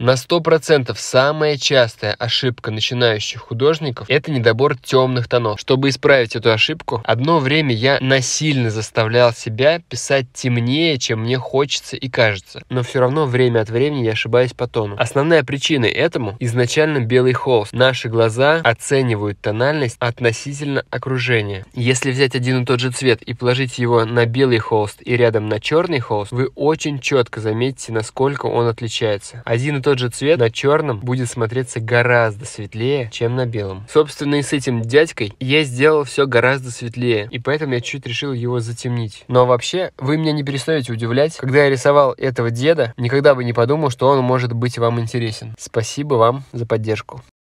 На 100% самая частая ошибка начинающих художников – это недобор темных тонов. Чтобы исправить эту ошибку, одно время я насильно заставлял себя писать темнее, чем мне хочется и кажется. Но все равно время от времени я ошибаюсь по тону. Основная причина этому – изначально белый холст. Наши глаза оценивают тональность относительно окружения. Если взять один и тот же цвет и положить его на белый холст и рядом на черный холст, вы очень четко заметите, насколько он отличается. Один и тот же цвет на черном будет смотреться гораздо светлее, чем на белом. Собственно, и с этим дядькой я сделал все гораздо светлее, и поэтому я чуть решил его затемнить. Но вообще, вы меня не перестанете удивлять. Когда я рисовал этого деда, никогда бы не подумал, что он может быть вам интересен. Спасибо вам за поддержку.